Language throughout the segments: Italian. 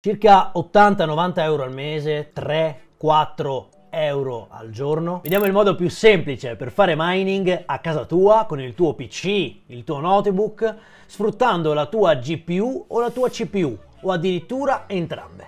circa 80-90 euro al mese, 3-4 euro al giorno. Vediamo il modo più semplice per fare mining a casa tua con il tuo PC, il tuo notebook, sfruttando la tua GPU o la tua CPU o addirittura entrambe.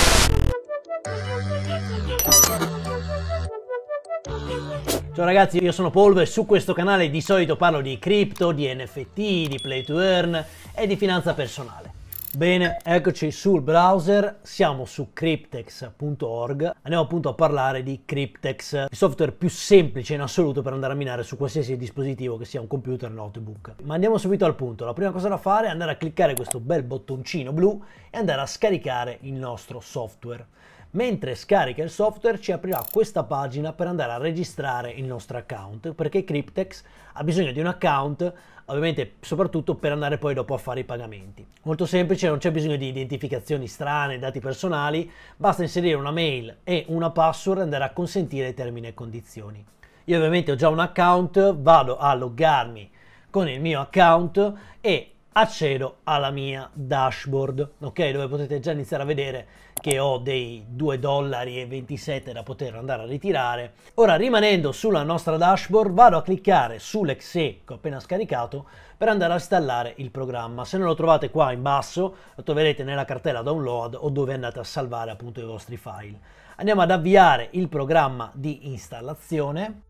Ciao ragazzi, io sono Polvo e su questo canale di solito parlo di cripto, di NFT, di play to earn e di finanza personale. Bene, eccoci sul browser, siamo su cryptex.org, andiamo appunto a parlare di Cryptex, il software più semplice in assoluto per andare a minare su qualsiasi dispositivo che sia un computer, notebook. Ma andiamo subito al punto, la prima cosa da fare è andare a cliccare questo bel bottoncino blu e andare a scaricare il nostro software. Mentre scarica il software ci aprirà questa pagina per andare a registrare il nostro account perché Cryptex ha bisogno di un account ovviamente soprattutto per andare poi dopo a fare i pagamenti. Molto semplice, non c'è bisogno di identificazioni strane, dati personali, basta inserire una mail e una password e andare a consentire termini e condizioni. Io ovviamente ho già un account, vado a loggarmi con il mio account e accedo alla mia dashboard, ok? Dove potete già iniziare a vedere che ho dei 2 dollari e 27 da poter andare a ritirare. Ora rimanendo sulla nostra dashboard vado a cliccare sull'exe che ho appena scaricato per andare a installare il programma. Se non lo trovate qua in basso lo troverete nella cartella download o dove andate a salvare appunto i vostri file. Andiamo ad avviare il programma di installazione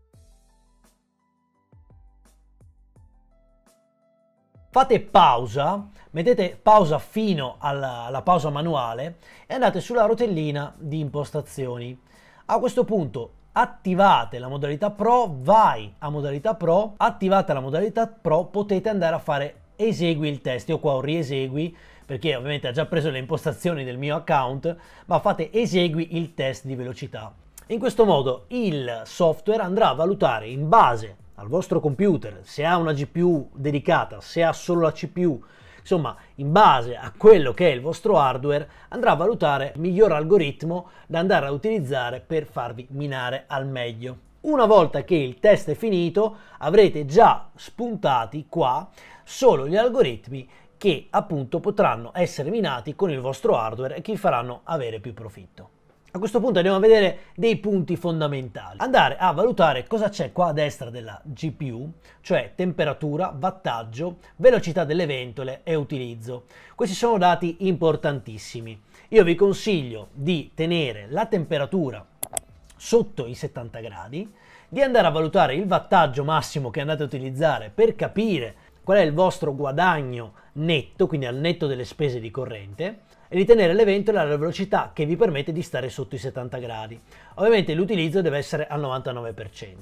fate pausa, mettete pausa fino alla, alla, pausa manuale e andate sulla rotellina di impostazioni. A questo punto attivate la modalità Pro, vai a modalità Pro, attivate la modalità Pro, potete andare a fare esegui il test. Io qua ho riesegui perché ovviamente ha già preso le impostazioni del mio account, ma fate esegui il test di velocità. In questo modo il software andrà a valutare in base al vostro computer, se ha una GPU dedicata, se ha solo la CPU, insomma, in base a quello che è il vostro hardware, andrà a valutare il miglior algoritmo da andare a utilizzare per farvi minare al meglio. Una volta che il test è finito, avrete già spuntati qua solo gli algoritmi che appunto potranno essere minati con il vostro hardware e che faranno avere più profitto. A questo punto andiamo a vedere dei punti fondamentali. Andare a valutare cosa c'è qua a destra della GPU, cioè temperatura, wattaggio, velocità delle ventole e utilizzo. Questi sono dati importantissimi. Io vi consiglio di tenere la temperatura sotto i 70 gradi, di andare a valutare il wattaggio massimo che andate a utilizzare per capire qual è il vostro guadagno netto, quindi al netto delle spese di corrente, e di tenere le ventole alla velocità che vi permette di stare sotto i 70 gradi. Ovviamente l'utilizzo deve essere al 99%.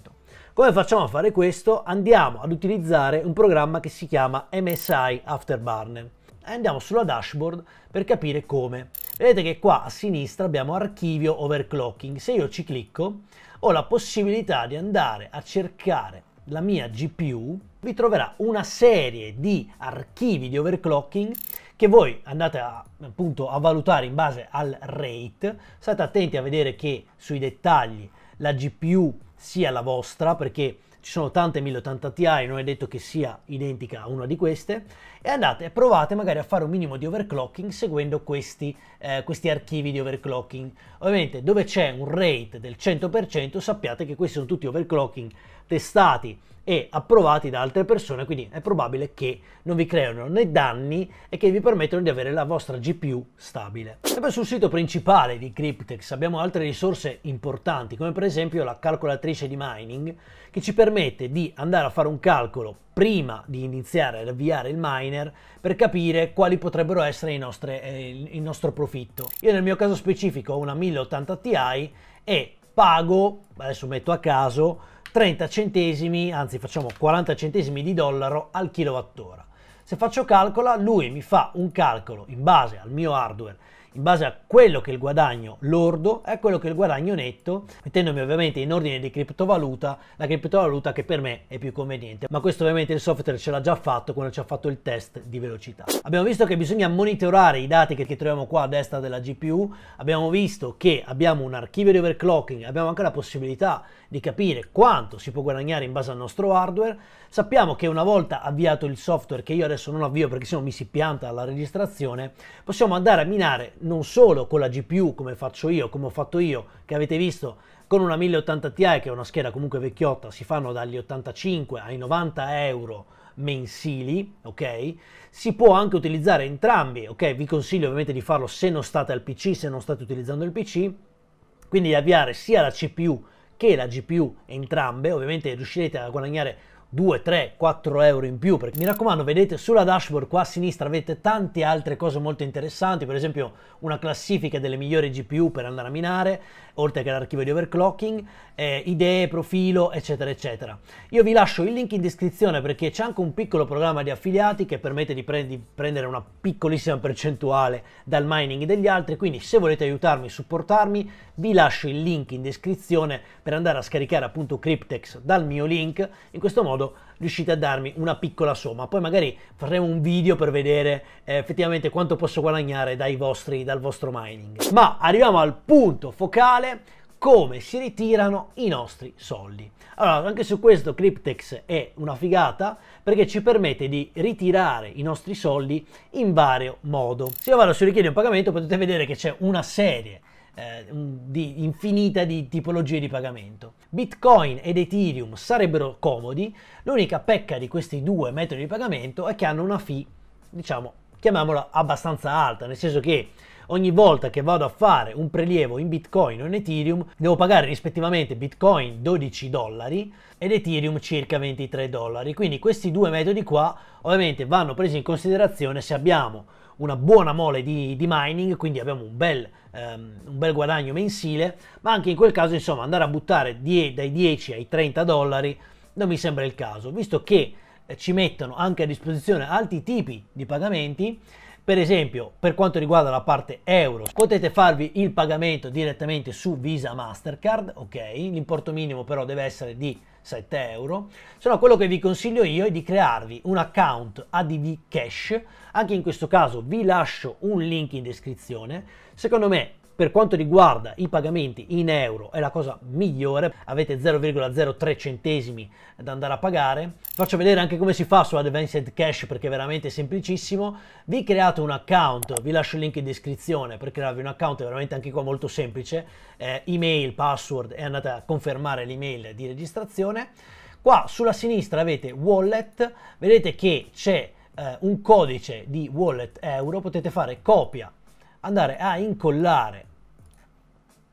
Come facciamo a fare questo? Andiamo ad utilizzare un programma che si chiama MSI Afterburner andiamo sulla dashboard per capire come. Vedete che qua a sinistra abbiamo archivio overclocking. Se io ci clicco ho la possibilità di andare a cercare la mia GPU vi troverà una serie di archivi di overclocking che voi andate a, appunto a valutare in base al rate. State attenti a vedere che sui dettagli la GPU sia la vostra perché ci sono tante 1080 Ti, non è detto che sia identica a una di queste, e andate e provate magari a fare un minimo di overclocking seguendo questi, eh, questi archivi di overclocking. Ovviamente dove c'è un rate del 100% sappiate che questi sono tutti overclocking testati e approvati da altre persone, quindi è probabile che non vi creano né danni e che vi permettono di avere la vostra GPU stabile. Sempre sul sito principale di Cryptex abbiamo altre risorse importanti, come per esempio la calcolatrice di mining, che ci permette di andare a fare un calcolo prima di iniziare ad avviare il miner per capire quali potrebbero essere nostre, eh, il nostro profitto. Io nel mio caso specifico ho una 1080 Ti e pago, adesso metto a caso, 30 centesimi, anzi facciamo 40 centesimi di dollaro al kilowattora. Se faccio calcola, lui mi fa un calcolo in base al mio hardware in base a quello che è il guadagno lordo e a quello che è il guadagno netto, mettendomi ovviamente in ordine di criptovaluta, la criptovaluta che per me è più conveniente. Ma questo ovviamente il software ce l'ha già fatto quando ci ha fatto il test di velocità. Abbiamo visto che bisogna monitorare i dati che, che troviamo qua a destra della GPU, abbiamo visto che abbiamo un archivio di overclocking, abbiamo anche la possibilità di capire quanto si può guadagnare in base al nostro hardware. Sappiamo che una volta avviato il software, che io adesso non avvio perché se no mi si pianta la registrazione, possiamo andare a minare non solo con la GPU come faccio io, come ho fatto io, che avete visto con una 1080 Ti che è una scheda comunque vecchiotta, si fanno dagli 85 ai 90 euro mensili, ok? Si può anche utilizzare entrambi, ok? Vi consiglio ovviamente di farlo se non state al PC, se non state utilizzando il PC, quindi di avviare sia la CPU che la GPU entrambe, ovviamente riuscirete a guadagnare 2, 3, 4 euro in più perché mi raccomando vedete sulla dashboard qua a sinistra avete tante altre cose molto interessanti per esempio una classifica delle migliori GPU per andare a minare oltre che l'archivio di overclocking, eh, idee, profilo, eccetera, eccetera. Io vi lascio il link in descrizione perché c'è anche un piccolo programma di affiliati che permette di, pre- di prendere una piccolissima percentuale dal mining degli altri, quindi se volete aiutarmi, supportarmi, vi lascio il link in descrizione per andare a scaricare appunto Cryptex dal mio link, in questo modo riuscite a darmi una piccola somma. Poi magari faremo un video per vedere eh, effettivamente quanto posso guadagnare dai vostri, dal vostro mining. Ma arriviamo al punto focale come si ritirano i nostri soldi. Allora, anche su questo Cryptex è una figata perché ci permette di ritirare i nostri soldi in vario modo. Se io vado su richiedere un pagamento potete vedere che c'è una serie eh, di infinita di tipologie di pagamento. Bitcoin ed Ethereum sarebbero comodi, l'unica pecca di questi due metodi di pagamento è che hanno una fee, diciamo, chiamiamola abbastanza alta, nel senso che ogni volta che vado a fare un prelievo in Bitcoin o in Ethereum, devo pagare rispettivamente Bitcoin 12 dollari ed Ethereum circa 23 dollari. Quindi questi due metodi qua ovviamente vanno presi in considerazione se abbiamo una buona mole di, di mining, quindi abbiamo un bel, ehm, un bel, guadagno mensile, ma anche in quel caso insomma andare a buttare die, dai 10 ai 30 dollari non mi sembra il caso, visto che eh, ci mettono anche a disposizione altri tipi di pagamenti per esempio, per quanto riguarda la parte euro, potete farvi il pagamento direttamente su Visa Mastercard, ok? L'importo minimo però deve essere di 7 euro. Se no, quello che vi consiglio io è di crearvi un account ADV Cash. Anche in questo caso vi lascio un link in descrizione. Secondo me per quanto riguarda i pagamenti in euro è la cosa migliore, avete 0,03 centesimi da andare a pagare. Faccio vedere anche come si fa su Advanced Cash perché è veramente semplicissimo. Vi create un account, vi lascio il link in descrizione per crearvi un account, è veramente anche qua molto semplice, eh, email, password e andate a confermare l'email di registrazione. Qua sulla sinistra avete wallet, vedete che c'è eh, un codice di wallet euro, potete fare copia, andare a incollare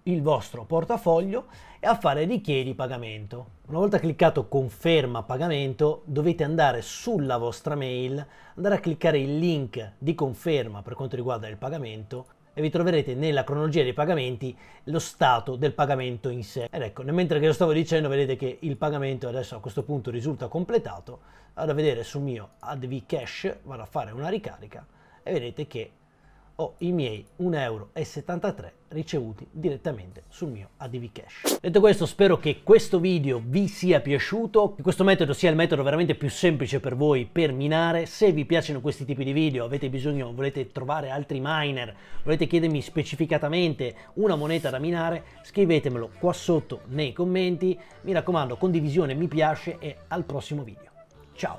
il vostro portafoglio e a fare richiedi pagamento. Una volta cliccato conferma pagamento dovete andare sulla vostra mail, andare a cliccare il link di conferma per quanto riguarda il pagamento e vi troverete nella cronologia dei pagamenti lo stato del pagamento in sé. Ed ecco, mentre che lo stavo dicendo vedete che il pagamento adesso a questo punto risulta completato, vado a vedere sul mio AdV Cash, vado a fare una ricarica e vedete che ho i miei 1,73 euro ricevuti direttamente sul mio ADV Cash. Detto questo, spero che questo video vi sia piaciuto, che questo metodo sia il metodo veramente più semplice per voi per minare. Se vi piacciono questi tipi di video, avete bisogno, volete trovare altri miner, volete chiedermi specificatamente una moneta da minare, scrivetemelo qua sotto nei commenti. Mi raccomando, condivisione, mi piace e al prossimo video. Ciao!